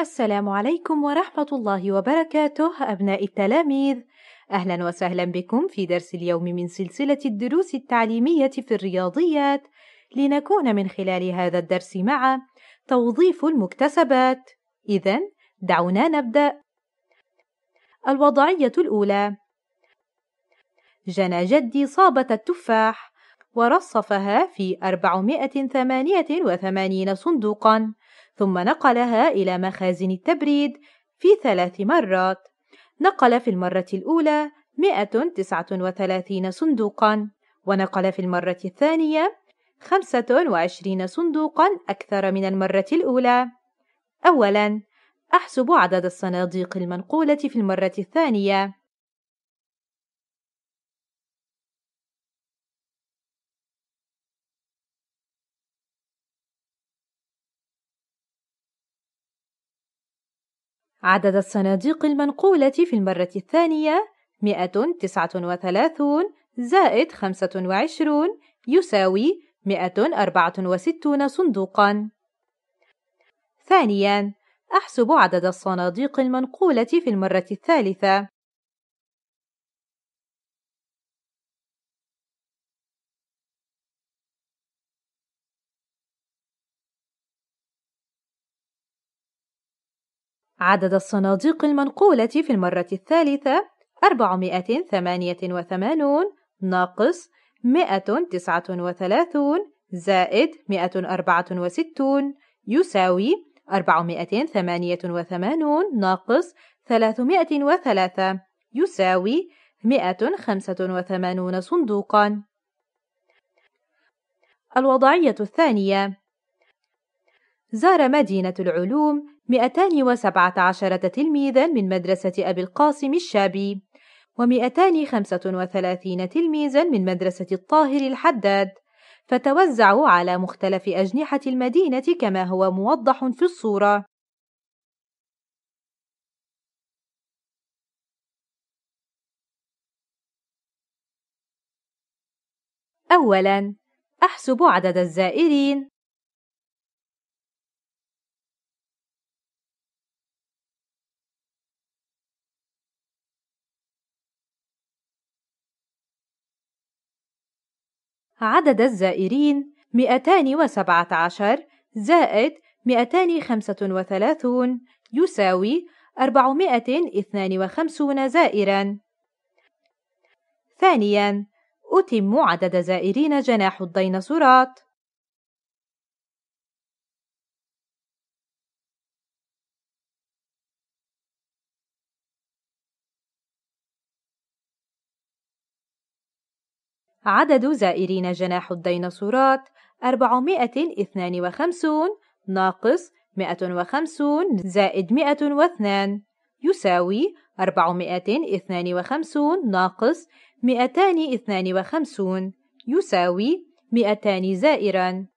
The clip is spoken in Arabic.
السلام عليكم ورحمة الله وبركاته أبناء التلاميذ أهلا وسهلا بكم في درس اليوم من سلسلة الدروس التعليمية في الرياضيات لنكون من خلال هذا الدرس مع توظيف المكتسبات إذا دعونا نبدأ الوضعية الأولى جنى جدي صابة التفاح ورصفها في 488 صندوقاً ثم نقلها إلى مخازن التبريد في ثلاث مرات نقل في المرة الأولى 139 صندوقا ونقل في المرة الثانية 25 صندوقا أكثر من المرة الأولى أولا أحسب عدد الصناديق المنقولة في المرة الثانية عدد الصناديق المنقولة في المرة الثانية 139 زائد 25 يساوي 164 صندوقًا. ثانيًا، أحسب عدد الصناديق المنقولة في المرة الثالثة. عدد الصناديق المنقولة في المرة الثالثة 488 ناقص 139 زائد 164 يساوي 488 ناقص 303 يساوي 185 صندوقا الوضعية الثانية زار مدينة العلوم 217 تلميذا من مدرسة أبي القاسم الشابي و235 تلميذا من مدرسة الطاهر الحداد فتوزعوا على مختلف أجنحة المدينة كما هو موضح في الصورة أولاً أحسب عدد الزائرين عدد الزائرين 217 زائد 235 يساوي 452 زائرا ثانيا أتم عدد زائرين جناح الديناصورات عدد زائرين جناح الديناصورات 452 ناقص 150 زائد 102 يساوي 452 ناقص 252 يساوي 200 زائرا